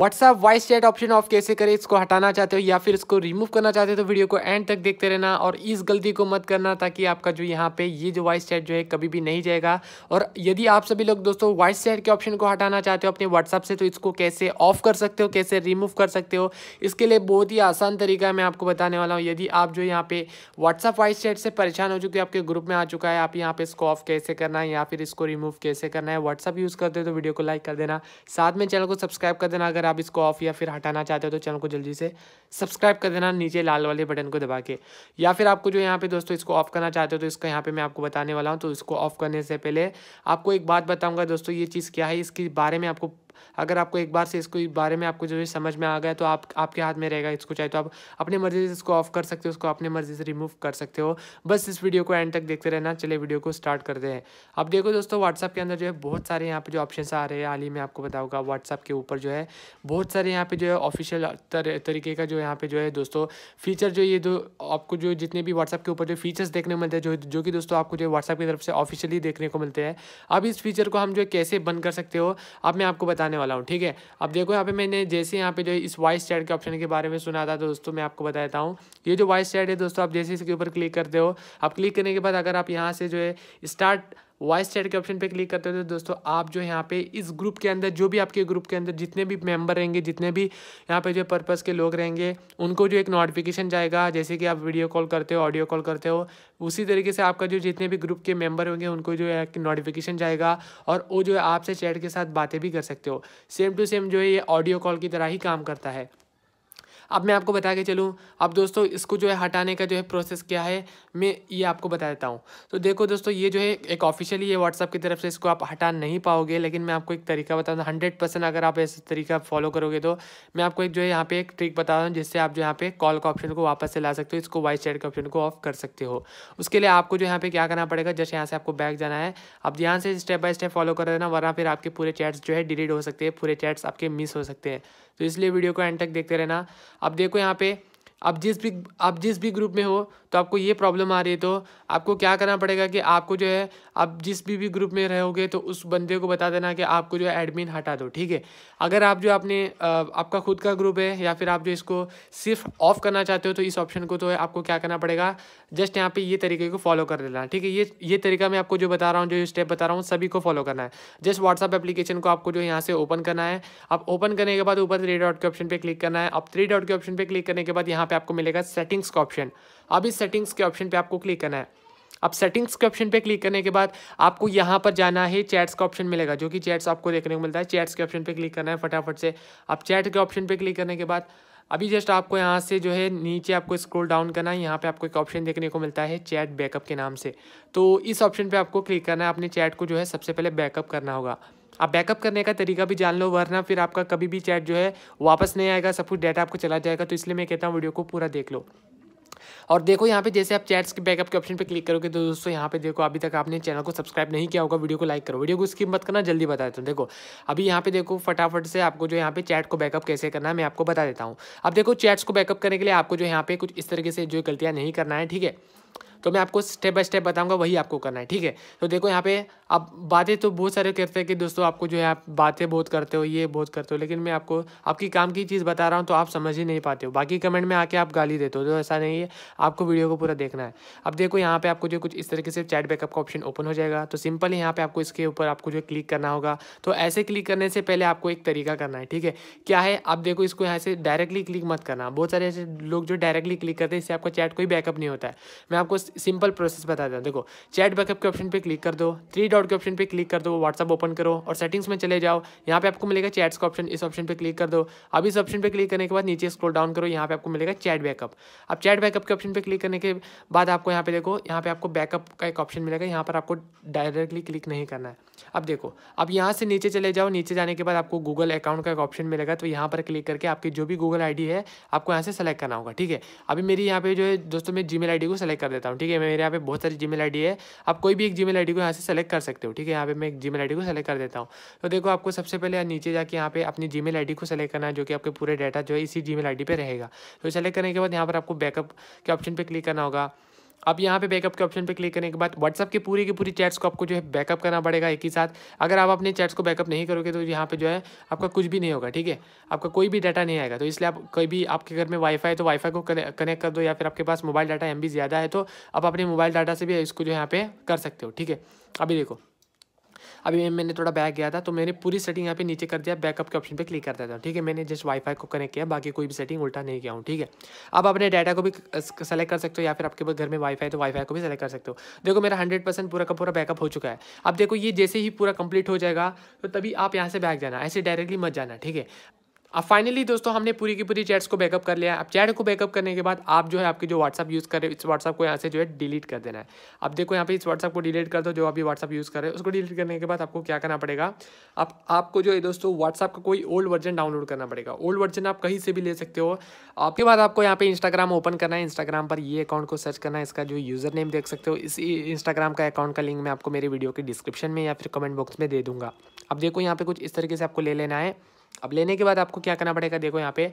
WhatsApp voice chat option off कैसे करें इसको हटाना चाहते हो या फिर इसको रिमूव करना चाहते हो तो वीडियो को एंड तक देखते रहना और इस गलती को मत करना ताकि आपका जो यहाँ पे ये जो वॉइस चैट जो है कभी भी नहीं जाएगा और यदि आप सभी लोग दोस्तों वॉइस चैट के ऑप्शन को हटाना चाहते हो अपने व्हाट्सअप से तो इसको कैसे ऑफ कर सकते हो कैसे रिमूव कर सकते हो इसके लिए बहुत ही आसान तरीका मैं आपको बताने वाला हूँ यदि आप जो यहाँ पे व्हाट्सअप वॉइस चैट से परेशान हो चुके आपके ग्रुप में आ चुका है आप यहाँ पे इसको ऑफ कैसे करना है या फिर इसको रिमूव कैसे करना है व्हाट्सअप यूज़ करते हो तो वीडियो को लाइक कर देना साथ में चैनल को सब्सक्राइब कर देना अगर अगर आप इसको ऑफ या फिर हटाना चाहते हो तो चैनल को जल्दी से सब्सक्राइब कर देना नीचे लाल वाले बटन को दबा के या फिर आपको जो यहाँ पे दोस्तों इसको ऑफ करना चाहते हो तो इसका यहाँ पे मैं आपको बताने वाला हूँ तो इसको ऑफ करने से पहले आपको एक बात बताऊँगा दोस्तों ये चीज़ क्या है इसके बारे में आपको अगर आपको एक बार से इसको बारे में आपको जो है समझ में आ गया तो आप आपके हाथ में रहेगा इसको चाहे तो आप अपनी मर्ज़ी से इसको ऑफ कर सकते हो उसको अपनी मर्ज़ी से रिमूव कर सकते हो बस इस वीडियो को एंड तक देखते रहना चले वीडियो को स्टार्ट करते हैं अब देखो दोस्तों व्हाट्सअप के अंदर जो है बहुत सारे यहाँ पर जो ऑप्शन आ रहे हैं हाल ही में आपको बताऊँगा व्हाट्सअप के ऊपर जो है बहुत सारे यहाँ पे जो है ऑफिशियल तरीके का जो यहाँ पे जो है दोस्तों फीचर जो ये जो आपको जो जितने भी व्हाट्सअप के ऊपर जो फीचर्स देखने को मिलते हैं जो जो कि दोस्तों आपको जो है व्हाट्सअप की तरफ से ऑफिशियली देखने को मिलते हैं अब इस फीचर को हम जो है कैसे बंद कर सकते हो अब मैं आपको बता बताने वाला हूँ ठीक है अब देखो यहाँ पे मैंने जैसे यहाँ पे जो इस वॉइस चैट के ऑप्शन के बारे में सुना था दोस्तों मैं आपको बताता हूँ ये जो वॉइस चैट है दोस्तों आप जैसे इसके ऊपर क्लिक करते हो आप क्लिक करने के बाद अगर आप यहाँ से जो है स्टार्ट वॉइस चैट के ऑप्शन पे क्लिक करते हो तो दोस्तों आप जो यहाँ पे इस ग्रुप के अंदर जो भी आपके ग्रुप के अंदर जितने भी मेंबर रहेंगे जितने भी यहाँ पे जो पर्पस के लोग रहेंगे उनको जो एक नोटिफिकेशन जाएगा जैसे कि आप वीडियो कॉल करते हो ऑडियो कॉल करते हो उसी तरीके से आपका जो जितने भी ग्रुप के मेंबर होंगे उनको जो है नोटिफिकेशन जाएगा और वो जो है आपसे चैट के साथ बातें भी कर सकते हो सेम टू सेम जो है ये ऑडियो कॉल की तरह ही काम करता है अब मैं आपको बता के चलूँ अब दोस्तों इसको जो है हटाने का जो है प्रोसेस क्या है मैं ये आपको बता देता हूँ तो देखो दोस्तों ये जो है एक ऑफिशियली ये व्हाट्सअप की तरफ से इसको आप हटा नहीं पाओगे लेकिन मैं आपको एक तरीका बता दूँ हंड्रेड परसेंट अगर आप ऐसा तरीका फॉलो करोगे तो मैं आपको एक जो है यहाँ पे एक ट्रिक बता रहा हूँ जिससे आप जो यहाँ पे कॉल का ऑप्शन को वापस से ला सकते हो इसको वाइस चैट के ऑप्शन को ऑफ कर सकते हो उसके लिए आपको जो यहाँ पे क्या करना पड़ेगा जस्ट यहाँ से आपको बैक जाना है अब यहाँ से स्टेप बाय स्टेप फॉलो कर देना वरना फिर आपके पूरे चैट्स जो है डिलीट हो सकते हैं पूरे चैट्स आपके मिस हो सकते हैं तो इसलिए वीडियो को एंड तक देखते रहना अब देखो यहाँ पे आप जिस भी आप जिस भी ग्रुप में हो तो आपको ये प्रॉब्लम आ रही है तो आपको क्या करना पड़ेगा कि आपको जो है आप जिस भी भी ग्रुप में रहोगे तो उस बंदे को बता देना कि आपको जो है एडमिन हटा दो ठीक है अगर आप जो आपने आपका खुद का ग्रुप है या फिर आप जो इसको सिर्फ ऑफ करना चाहते हो तो इस ऑप्शन को तो आपको क्या करना पड़ेगा जस्ट यहाँ पर ये तरीके को फॉलो कर देना ठीक है ये ये तरीका मैं आपको जो बता रहा हूँ जो स्टेप बता रहा हूँ सभी को फॉलो करना है जस्ट व्हाट्सअप एप्लीकेशन को आपको जो यहाँ से ओपन करना है आप ओपन करने के बाद ऊपर थ्री डॉट के ऑप्शन पे क्लिक करना है अब थ्री डॉट के ऑप्शन पर क्लिक करने के बाद यहाँ पे आपको मिलेगा सेटिंग्स का ऑप्शन अब इस सेटिंग्स के ऑप्शन पे आपको क्लिक करना है अब सेटिंग्स के ऑप्शन पे क्लिक करने के बाद आपको यहाँ पर जाना है चैट्स का ऑप्शन मिलेगा जो कि चैट्स आपको देखने को मिलता है चैट्स के ऑप्शन पे क्लिक करना है फटाफट से अब चैट के ऑप्शन पे क्लिक करने के बाद अभी जस्ट आपको यहाँ से जो है नीचे आपको स्क्रॉल डाउन करना है यहाँ पे आपको एक ऑप्शन देखने को मिलता है चैट बैकअप के नाम से तो इस ऑप्शन पे आपको क्लिक करना है अपने चैट को जो है सबसे पहले बैकअप करना होगा आप बैकअप करने का तरीका भी जान लो वरना फिर आपका कभी भी चैट जो है वापस नहीं आएगा सब कुछ डाटा आपको चला जाएगा तो इसलिए मैं कहता हूँ वीडियो को पूरा देख लो और देखो यहाँ पे जैसे आप चैट्स के बैकअप के ऑप्शन पर क्लिक करोगे तो दोस्तों यहाँ पे देखो अभी तक आपने चैनल को सब्सक्राइब नहीं किया होगा वीडियो को लाइक करो वीडियो को स्किप मत करना जल्दी बता देता हूँ देखो अभी यहाँ पे देखो फटाफट से आपको जो यहाँ पे चैट को बैकअप कैसे करना है मैं आपको बता देता हूँ अब देखो चैट्स को बैकअप करने के लिए आपको जो यहाँ पे कुछ इस तरीके से जो गलतियाँ नहीं करना है ठीक है तो मैं आपको स्टेप बाय स्टेप बताऊंगा वही आपको करना है ठीक है तो देखो यहाँ पे आप बातें तो बहुत सारे करते हैं कि दोस्तों आपको जो है आप बातें बहुत करते हो ये बहुत करते हो लेकिन मैं आपको आपकी काम की चीज़ बता रहा हूँ तो आप समझ ही नहीं पाते हो बाकी कमेंट में आके आप गाली देते हो तो ऐसा नहीं है आपको वीडियो को पूरा देखना है अब देखो यहाँ पर आपको जो कुछ इस तरीके से चैट बैकअप का ऑप्शन ओपन हो जाएगा तो सिंपल यहाँ पर आपको इसके ऊपर आपको जो क्लिक करना होगा तो ऐसे क्लिक करने से पहले आपको एक तरीका करना है ठीक है क्या है आप देखो इसको यहाँ से डायरेक्टली क्लिक मत करना बहुत सारे ऐसे लोग जो डायरेक्टली क्लिक करते हैं इससे आपका चैट कोई बैकअप नहीं होता है मैं आपको सिंपल प्रोसेस बता देता देखो चैट बैकअप के ऑप्शन पे क्लिक कर दो थ्री डॉट के ऑप्शन पे क्लिक कर दो व्हाट्सअप ओपन करो और सेटिंग्स में चले जाओ यहाँ पे आपको मिलेगा चैट्स का ऑप्शन इस ऑप्शन पे क्लिक कर दो अब इस ऑप्शन पे क्लिक करने के बाद नीचे स्क्रोल डाउन करो यहाँ पे आपको मिलेगा चैट बैकअप अब चैट बैकअप के ऑप्शन पे क्लिक करने के बाद आपको यहाँ पे देखो यहाँ पे आपको बैकअप का एक ऑप्शन मिलेगा यहाँ पर आपको डायरेक्टली क्लिक नहीं करना है अब देखो अब यहाँ से नीचे चले जाओ नीचे जाने के बाद आपको गूगल अकाउंट का एक ऑप्शन मिलेगा तो यहाँ पर क्लिक करके आपकी जो भी गूगल आई है आपको यहाँ से सेलेक्ट करना होगा ठीक है अभी मेरी यहाँ पे जो है दोस्तों मैं जी मेल को सेलेक्ट कर देता हूँ हूँ ठीक है मेरे यहाँ पे बहुत सारी जी मेल है आप कोई भी एक जी मेल को यहाँ से सेलेक्ट कर सकते हो ठीक है यहाँ पे मैं एक जी मेल को सेलेक्ट कर देता हूँ तो देखो आपको सबसे पहले नीचे जाके यहाँ पे अपनी जी मेल को सेलेक्ट करना है जो कि आपके पूरे डाटा जो है इसी जी मेल पे रहेगा तो सेलेक्ट करने के बाद यहाँ पर आपको बैकअप के ऑप्शन पर क्लिक करना होगा अब यहाँ पे बैकअप के ऑप्शन पे क्लिक करने के बाद व्हाट्सअप की पूरी की पूरी चैट्स को आपको जो है बैकअप करना पड़ेगा एक ही साथ अगर आप अपने चैट्स को बैकअप नहीं करोगे तो यहाँ पे जो है आपका कुछ भी नहीं होगा ठीक है आपका कोई भी डाटा नहीं आएगा तो इसलिए आप कभी भी आपके घर में वाईफाई है तो वाईफाई को कनेक्ट कर दो या फिर आपके पास मोबाइल डाटा एम ज़्यादा है तो आप अपने मोबाइल डाटा से भी इसको जो यहाँ पे कर सकते हो ठीक है अभी देखो अभी मैंने थोड़ा बैक गया था तो मैंने पूरी सेटिंग यहाँ पे नीचे कर दिया बैकअप के ऑप्शन पे क्लिक कर देता हूँ ठीक है मैंने जस्ट वाईफाई को कनेक्ट किया बाकी कोई भी सेटिंग उल्टा नहीं किया हूँ ठीक है आप अपने डाटा को भी सेलेक्ट कर सकते हो या फिर आपके घर में वाईफाई तो वाईफाई को भी सेलेक्ट कर सकते हो देखो मेरा हंड्रेड पूरा का पूरा बैकअप हो चुका है अब देखो ये जैसे ही पूरा कंप्लीट हो जाएगा तो तभी आप यहाँ से बैक जाना ऐसे डायरेक्टली मत जाना ठीक है अब फाइनली दोस्तों हमने पूरी की पूरी चैट्स को बैकअप कर लिया है अब चैट को बैकअप करने के बाद आप जो है आपकी जो व्हाट्सअप यूज़ कर रहे हो इस व्हाट्सअप को यहाँ से जो है डिलीट कर देना है अब देखो यहाँ पे इस व्हाट्सअप को डिलीट कर दो जो आप व्हाट्सअप यूज़ कर रहे हो उसको डिलीट करने के बाद आपको क्या करना पड़ेगा अब आपको जो है दोस्तों व्हाट्सअप का कोई ओल्ड वर्जन डाउनलोड करना पड़ेगा ओल्ड वर्जन आप कहीं से भी ले सकते हो आपके बाद आपको यहाँ पे इंस्टाग्राम ओपन करना है इंस्टाग्राम पर ये अकाउंट को सर्च करना है इसका जो यूज़र नेम देख सकते हो इस इंस्टाग्राम का अकाउंट का लिंक मैं आपको मेरे वीडियो के डिस्क्रिप्शन में या फिर कमेंट बॉक्स में दे दूँगा अब देखो यहाँ पे कुछ इस तरीके से आपको ले लेना है अब लेने के बाद आपको क्या करना पड़ेगा देखो यहाँ पे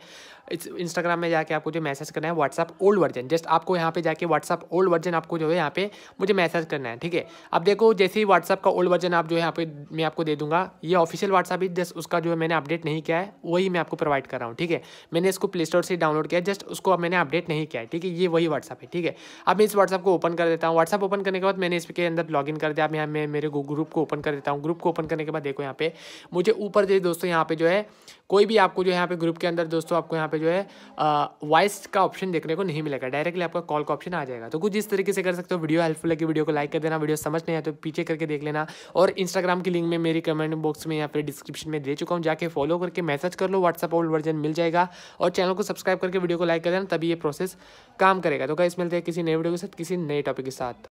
इस इंस्टाग्राम में जाके आपको जो मैसेज करना है व्हाट्सअप ओल्ड वर्जन जस्ट आपको यहाँ पे जाके व्हाट्सअप ओल्ड वर्जन आपको जो है यहाँ पे मुझे मैसेज करना है ठीक है अब देखो जैसे ही व्हाट्सअप का ओल्ड वर्जन आप जो है यहाँ पे मैं आपको दे दूंगा ये ऑफिशियल व्हाट्सअप ही जस्ट उसका जो है मैंने अपडेट नहीं किया है वही मैं आपको प्रोवाइड कर रहा हूँ ठीक है मैंने इसको प्ले स्टोर से डाउनलोड किया जस्ट उसको अब मैंने अपडेट नहीं किया है ठीक है ये वही व्हाट्सअप है ठीक है अब मैं इस व्हाट्सअप को ओपन कर देता हूँ व्हाट्सअप ओपन करने के बाद मैंने इसके अंदर लॉग इन कर दिया अब यहाँ मैं मेरे ग्रुप को ओपन कर देता हूँ ग्रुप को ओपन करने के बाद देखो यहाँ पे मुझे ऊपर दे दोस्तों यहाँ पे जो है कोई भी आपको जो है यहाँ पे ग्रुप के अंदर दोस्तों आपको यहाँ पे जो है वॉइस का ऑप्शन देखने को नहीं मिलेगा डायरेक्टली आपका कॉल का ऑप्शन आ जाएगा तो कुछ इस तरीके से कर सकते हो वीडियो हेल्पफुल लगी वीडियो को लाइक कर देना वीडियो समझ नहीं आए तो पीछे करके देख लेना और इंस्टाग्राम की लिंक में मेरी कमेंट बॉक्स में या फिर डिस्क्रिप्शन में दे चुका हूँ जाके फॉलो करके मैसेज कर लो व्हाट्सअप ओल्ड वर्जन मिल जाएगा और चैनल को सब्सक्राइब करके वीडियो को लाइक कर देना तभी ये प्रोसेस काम करेगा तो क्या मिलते हैं किसी नए वीडियो के साथ किसी नए टॉपिक के साथ